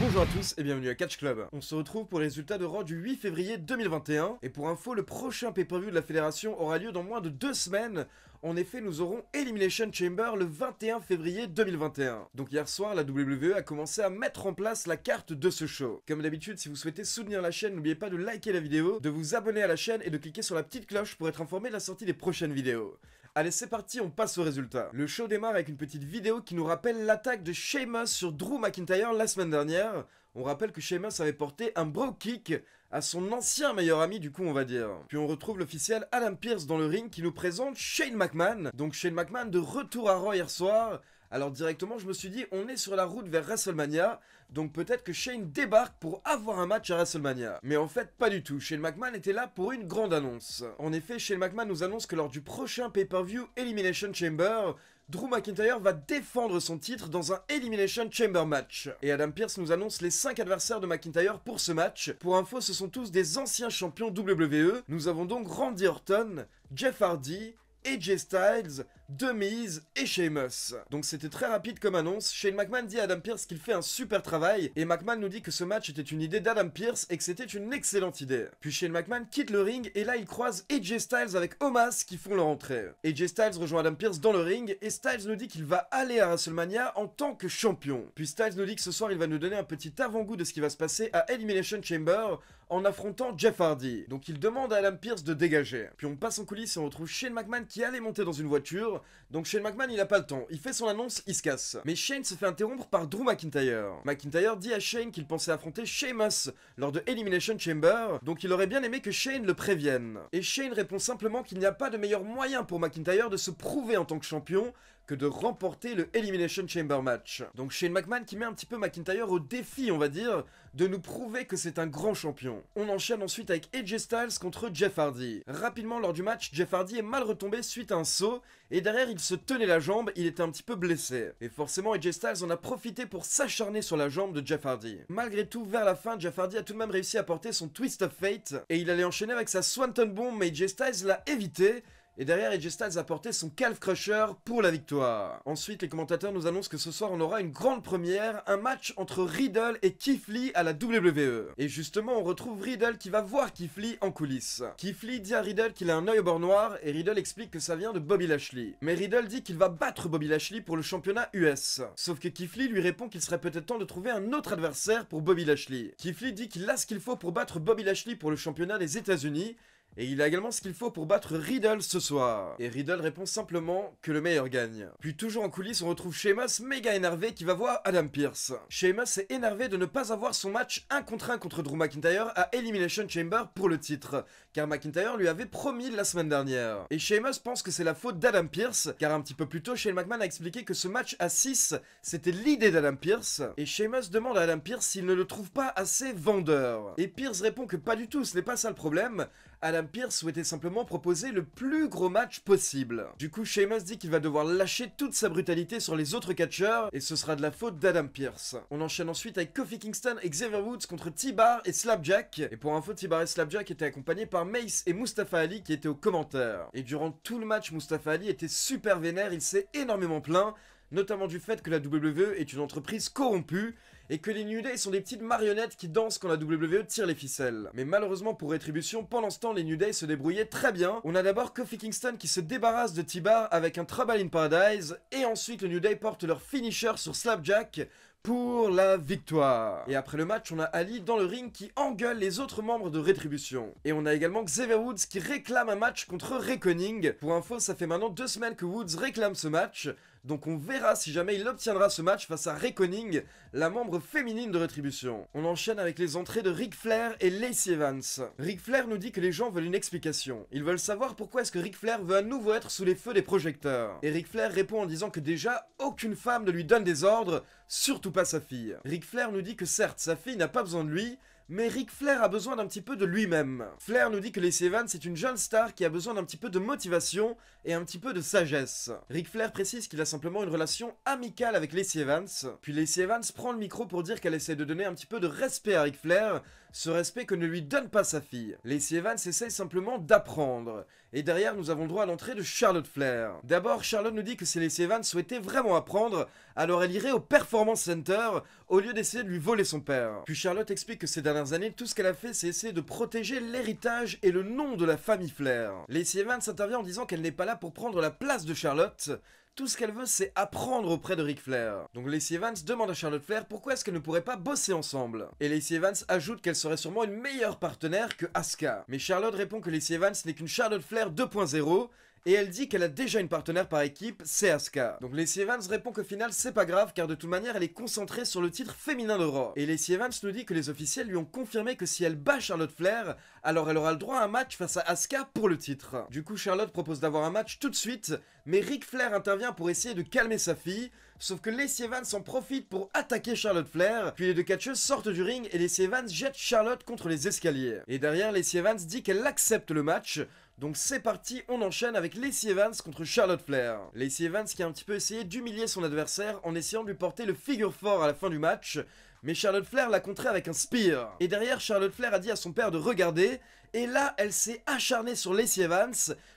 bonjour à tous et bienvenue à Catch Club. On se retrouve pour les résultats de Raw du 8 février 2021. Et pour info, le prochain pay-per-view de la fédération aura lieu dans moins de deux semaines. En effet, nous aurons Elimination Chamber le 21 février 2021. Donc hier soir, la WWE a commencé à mettre en place la carte de ce show. Comme d'habitude, si vous souhaitez soutenir la chaîne, n'oubliez pas de liker la vidéo, de vous abonner à la chaîne et de cliquer sur la petite cloche pour être informé de la sortie des prochaines vidéos. Allez, c'est parti, on passe au résultat. Le show démarre avec une petite vidéo qui nous rappelle l'attaque de Sheamus sur Drew McIntyre la semaine dernière. On rappelle que Sheamus avait porté un bro kick à son ancien meilleur ami du coup on va dire. Puis on retrouve l'officiel Alan Pierce dans le ring qui nous présente Shane McMahon. Donc Shane McMahon de retour à Raw hier soir alors directement, je me suis dit, on est sur la route vers WrestleMania, donc peut-être que Shane débarque pour avoir un match à WrestleMania. Mais en fait, pas du tout. Shane McMahon était là pour une grande annonce. En effet, Shane McMahon nous annonce que lors du prochain pay-per-view Elimination Chamber, Drew McIntyre va défendre son titre dans un Elimination Chamber match. Et Adam Pierce nous annonce les 5 adversaires de McIntyre pour ce match. Pour info, ce sont tous des anciens champions WWE. Nous avons donc Randy Orton, Jeff Hardy, et Jay Styles, Demise et Sheamus. Donc c'était très rapide comme annonce. Shane McMahon dit à Adam Pierce qu'il fait un super travail et McMahon nous dit que ce match était une idée d'Adam Pierce et que c'était une excellente idée. Puis Shane McMahon quitte le ring et là il croise AJ Styles avec Omas qui font leur entrée. AJ Styles rejoint Adam Pierce dans le ring et Styles nous dit qu'il va aller à WrestleMania en tant que champion. Puis Styles nous dit que ce soir il va nous donner un petit avant-goût de ce qui va se passer à Elimination Chamber en affrontant Jeff Hardy. Donc il demande à Adam Pierce de dégager. Puis on passe en coulisses et on retrouve Shane McMahon qui allait monter dans une voiture donc Shane McMahon il a pas le temps, il fait son annonce, il se casse. Mais Shane se fait interrompre par Drew McIntyre. McIntyre dit à Shane qu'il pensait affronter Sheamus lors de Elimination Chamber, donc il aurait bien aimé que Shane le prévienne. Et Shane répond simplement qu'il n'y a pas de meilleur moyen pour McIntyre de se prouver en tant que champion que de remporter le Elimination Chamber match. Donc Shane McMahon qui met un petit peu McIntyre au défi, on va dire, de nous prouver que c'est un grand champion. On enchaîne ensuite avec AJ Styles contre Jeff Hardy. Rapidement lors du match, Jeff Hardy est mal retombé suite à un saut, et derrière il se tenait la jambe, il était un petit peu blessé. Et forcément AJ Styles en a profité pour s'acharner sur la jambe de Jeff Hardy. Malgré tout, vers la fin, Jeff Hardy a tout de même réussi à porter son Twist of Fate, et il allait enchaîner avec sa Swanton Bomb, mais AJ Styles l'a évité, et derrière, AJ Styles a porté son calf crusher pour la victoire. Ensuite, les commentateurs nous annoncent que ce soir, on aura une grande première, un match entre Riddle et Keith à la WWE. Et justement, on retrouve Riddle qui va voir Keith en coulisses. Keith dit à Riddle qu'il a un œil au bord noir et Riddle explique que ça vient de Bobby Lashley. Mais Riddle dit qu'il va battre Bobby Lashley pour le championnat US. Sauf que Keith lui répond qu'il serait peut-être temps de trouver un autre adversaire pour Bobby Lashley. Keith dit qu'il a ce qu'il faut pour battre Bobby Lashley pour le championnat des États-Unis et il a également ce qu'il faut pour battre Riddle ce soir. Et Riddle répond simplement que le meilleur gagne. Puis toujours en coulisses, on retrouve Sheamus méga énervé qui va voir Adam Pierce. Sheamus est énervé de ne pas avoir son match 1 contre 1 contre Drew McIntyre à Elimination Chamber pour le titre, car McIntyre lui avait promis la semaine dernière. Et Sheamus pense que c'est la faute d'Adam Pierce, car un petit peu plus tôt, Shane McMahon a expliqué que ce match à 6, c'était l'idée d'Adam Pierce, et Sheamus demande à Adam Pierce s'il ne le trouve pas assez vendeur. Et Pierce répond que pas du tout, ce n'est pas ça le problème, Adam Pierce souhaitait simplement proposer le plus gros match possible. Du coup, Sheamus dit qu'il va devoir lâcher toute sa brutalité sur les autres catcheurs, et ce sera de la faute d'Adam Pierce. On enchaîne ensuite avec Kofi Kingston et Xavier Woods contre T-Bar et Slapjack. Et pour info, T-Bar et Slapjack étaient accompagnés par Mace et Mustafa Ali qui étaient aux commentaires. Et durant tout le match, Mustafa Ali était super vénère, il s'est énormément plaint, notamment du fait que la WWE est une entreprise corrompue et que les New Day sont des petites marionnettes qui dansent quand la WWE tire les ficelles. Mais malheureusement pour Rétribution, pendant ce temps, les New Day se débrouillaient très bien. On a d'abord Kofi Kingston qui se débarrasse de T-Bar avec un Trouble in Paradise, et ensuite le New Day porte leur finisher sur Slapjack pour la victoire. Et après le match, on a Ali dans le ring qui engueule les autres membres de Rétribution. Et on a également Xavier Woods qui réclame un match contre Reckoning. Pour info, ça fait maintenant deux semaines que Woods réclame ce match. Donc on verra si jamais il obtiendra ce match face à Reckoning, la membre féminine de Rétribution. On enchaîne avec les entrées de Ric Flair et Lacey Evans. Ric Flair nous dit que les gens veulent une explication. Ils veulent savoir pourquoi est-ce que Ric Flair veut à nouveau être sous les feux des projecteurs. Et Ric Flair répond en disant que déjà, aucune femme ne lui donne des ordres, surtout pas sa fille. Ric Flair nous dit que certes, sa fille n'a pas besoin de lui, mais Ric Flair a besoin d'un petit peu de lui-même. Flair nous dit que Lacey Evans est une jeune star qui a besoin d'un petit peu de motivation et un petit peu de sagesse. Ric Flair précise qu'il a simplement une relation amicale avec Lacey Evans, puis Lacey Evans prend le micro pour dire qu'elle essaie de donner un petit peu de respect à Ric Flair ce respect que ne lui donne pas sa fille. Lacey Evans essaye simplement d'apprendre. Et derrière, nous avons le droit à l'entrée de Charlotte Flair. D'abord, Charlotte nous dit que si Lacey Evans souhaitait vraiment apprendre, alors elle irait au Performance Center au lieu d'essayer de lui voler son père. Puis Charlotte explique que ces dernières années, tout ce qu'elle a fait, c'est essayer de protéger l'héritage et le nom de la famille Flair. Lacey Evans intervient en disant qu'elle n'est pas là pour prendre la place de Charlotte, tout ce qu'elle veut, c'est apprendre auprès de Ric Flair. Donc Lacey Evans demande à Charlotte Flair pourquoi est-ce qu'elle ne pourrait pas bosser ensemble. Et Lacey Evans ajoute qu'elle serait sûrement une meilleure partenaire que Asuka. Mais Charlotte répond que Lacey Evans n'est qu'une Charlotte Flair 2.0 et elle dit qu'elle a déjà une partenaire par équipe, c'est Asuka. Donc Lacey Evans répond qu'au final c'est pas grave car de toute manière elle est concentrée sur le titre féminin de Raw. Et Lacey Evans nous dit que les officiels lui ont confirmé que si elle bat Charlotte Flair, alors elle aura le droit à un match face à Asuka pour le titre. Du coup Charlotte propose d'avoir un match tout de suite, mais Rick Flair intervient pour essayer de calmer sa fille Sauf que Lacey Evans en profite pour attaquer Charlotte Flair, puis les deux catcheuses sortent du ring et Lacey Evans jette Charlotte contre les escaliers. Et derrière, Lacey Evans dit qu'elle accepte le match, donc c'est parti, on enchaîne avec Lacey Evans contre Charlotte Flair. Lacey Evans qui a un petit peu essayé d'humilier son adversaire en essayant de lui porter le figure fort à la fin du match, mais Charlotte Flair l'a contré avec un spear. Et derrière, Charlotte Flair a dit à son père de regarder, et là, elle s'est acharnée sur Lacey Evans.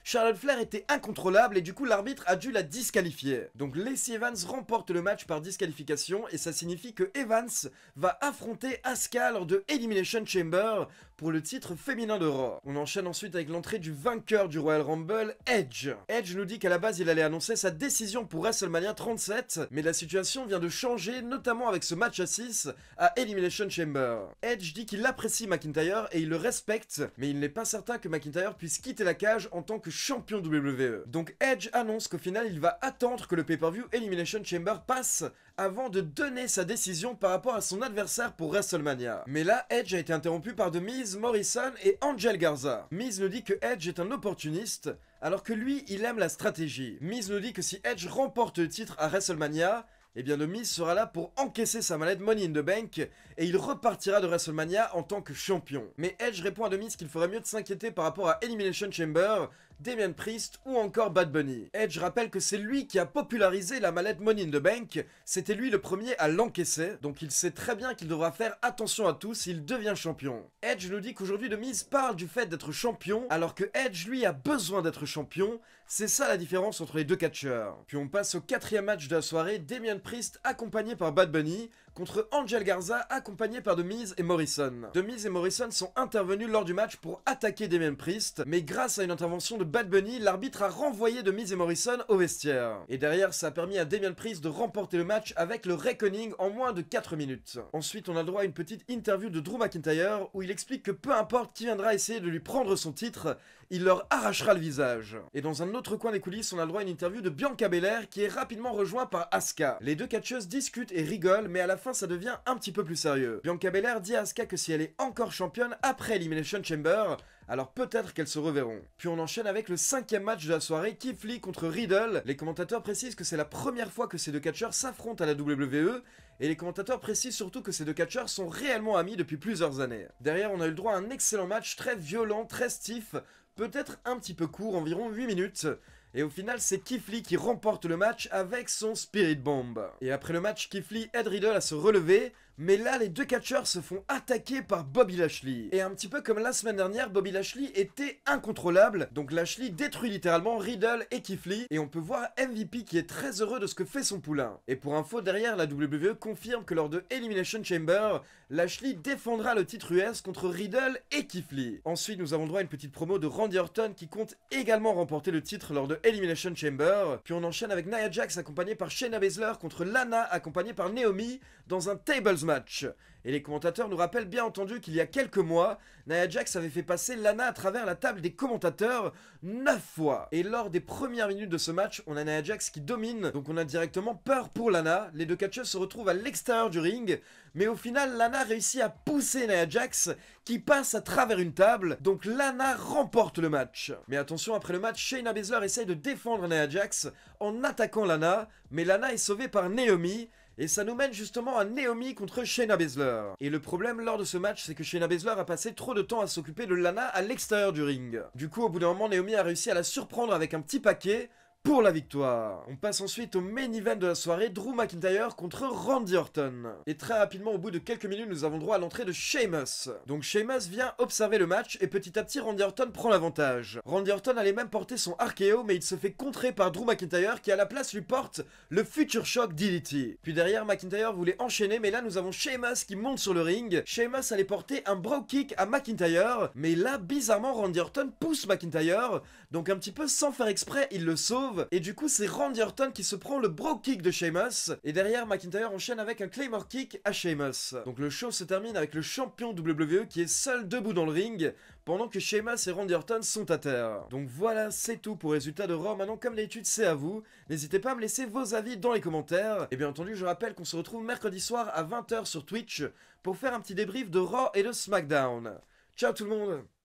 Charlotte Flair était incontrôlable et du coup, l'arbitre a dû la disqualifier. Donc Lacey Evans remporte le match par disqualification et ça signifie que Evans va affronter Asuka lors de Elimination Chamber pour le titre féminin de On enchaîne ensuite avec l'entrée du vainqueur du Royal Rumble, Edge. Edge nous dit qu'à la base, il allait annoncer sa décision pour WrestleMania 37, mais la situation vient de changer, notamment avec ce match à 6 à Elimination Chamber. Edge dit qu'il apprécie McIntyre et il le respecte, mais il n'est pas certain que McIntyre puisse quitter la cage en tant que champion WWE. Donc Edge annonce qu'au final, il va attendre que le pay-per-view Elimination Chamber passe avant de donner sa décision par rapport à son adversaire pour WrestleMania. Mais là, Edge a été interrompu par The Miz, Morrison et Angel Garza. Miz nous dit que Edge est un opportuniste, alors que lui, il aime la stratégie. Miz nous dit que si Edge remporte le titre à WrestleMania, et eh bien The sera là pour encaisser sa mallette Money in the Bank et il repartira de WrestleMania en tant que champion. Mais Edge répond à The qu'il ferait mieux de s'inquiéter par rapport à Elimination Chamber Damien Priest ou encore Bad Bunny. Edge rappelle que c'est lui qui a popularisé la mallette Money in the Bank, c'était lui le premier à l'encaisser, donc il sait très bien qu'il devra faire attention à tout s'il devient champion. Edge nous dit qu'aujourd'hui The Miz parle du fait d'être champion, alors que Edge lui a besoin d'être champion, c'est ça la différence entre les deux catcheurs. Puis on passe au quatrième match de la soirée, Damien Priest accompagné par Bad Bunny, contre Angel Garza accompagné par The Miz et Morrison. Demise et Morrison sont intervenus lors du match pour attaquer Damien Priest, mais grâce à une intervention de Bad Bunny, l'arbitre a renvoyé Demise et Morrison au vestiaire. Et derrière, ça a permis à Damien Priest de remporter le match avec le Reckoning en moins de 4 minutes. Ensuite, on a le droit à une petite interview de Drew McIntyre où il explique que peu importe qui viendra essayer de lui prendre son titre, il leur arrachera le visage. Et dans un autre coin des coulisses, on a le droit à une interview de Bianca Belair qui est rapidement rejointe par Asuka. Les deux catcheuses discutent et rigolent, mais à la fin ça devient un petit peu plus sérieux. Bianca Belair dit à Asuka que si elle est encore championne après Elimination Chamber, alors peut-être qu'elles se reverront. Puis on enchaîne avec le cinquième match de la soirée, Kifli contre Riddle. Les commentateurs précisent que c'est la première fois que ces deux catcheurs s'affrontent à la WWE, et les commentateurs précisent surtout que ces deux catcheurs sont réellement amis depuis plusieurs années. Derrière, on a eu le droit à un excellent match très violent, très stiff, peut-être un petit peu court, environ 8 minutes, et au final, c'est Kifli qui remporte le match avec son Spirit Bomb. Et après le match, Kifli aide Riddle à se relever, mais là, les deux catcheurs se font attaquer par Bobby Lashley. Et un petit peu comme la semaine dernière, Bobby Lashley était incontrôlable. Donc Lashley détruit littéralement Riddle et Kifley. Et on peut voir MVP qui est très heureux de ce que fait son poulain. Et pour info, derrière, la WWE confirme que lors de Elimination Chamber, Lashley défendra le titre US contre Riddle et Kifley. Ensuite, nous avons droit à une petite promo de Randy Orton qui compte également remporter le titre lors de Elimination Chamber. Puis on enchaîne avec Nia Jax accompagnée par Shayna Baszler contre Lana accompagnée par Naomi dans un Tables match. Et les commentateurs nous rappellent bien entendu qu'il y a quelques mois, Nia Jax avait fait passer Lana à travers la table des commentateurs 9 fois. Et lors des premières minutes de ce match, on a Nia Jax qui domine, donc on a directement peur pour Lana. Les deux catcheurs se retrouvent à l'extérieur du ring, mais au final, Lana réussit à pousser Nia Jax qui passe à travers une table, donc Lana remporte le match. Mais attention, après le match, Shayna Baszler essaye de défendre Nia Jax en attaquant Lana, mais Lana est sauvée par Naomi et ça nous mène justement à Naomi contre Shayna Baszler. Et le problème lors de ce match, c'est que Shayna Baszler a passé trop de temps à s'occuper de Lana à l'extérieur du ring. Du coup, au bout d'un moment, Naomi a réussi à la surprendre avec un petit paquet, pour la victoire. On passe ensuite au main event de la soirée, Drew McIntyre contre Randy Orton. Et très rapidement, au bout de quelques minutes, nous avons droit à l'entrée de Sheamus. Donc Sheamus vient observer le match et petit à petit, Randy Orton prend l'avantage. Randy Orton allait même porter son archéo, mais il se fait contrer par Drew McIntyre qui à la place lui porte le Future Shock DDT. Puis derrière, McIntyre voulait enchaîner, mais là nous avons Sheamus qui monte sur le ring. Sheamus allait porter un brow kick à McIntyre, mais là, bizarrement, Randy Orton pousse McIntyre, donc un petit peu sans faire exprès, il le sauve. Et du coup, c'est Randy Orton qui se prend le bro kick de Sheamus. Et derrière, McIntyre enchaîne avec un Claymore kick à Sheamus. Donc le show se termine avec le champion WWE qui est seul debout dans le ring pendant que Sheamus et Randy Orton sont à terre. Donc voilà, c'est tout pour les résultats de Raw. Maintenant, comme l'étude c'est à vous. N'hésitez pas à me laisser vos avis dans les commentaires. Et bien entendu, je rappelle qu'on se retrouve mercredi soir à 20h sur Twitch pour faire un petit débrief de Raw et de SmackDown. Ciao tout le monde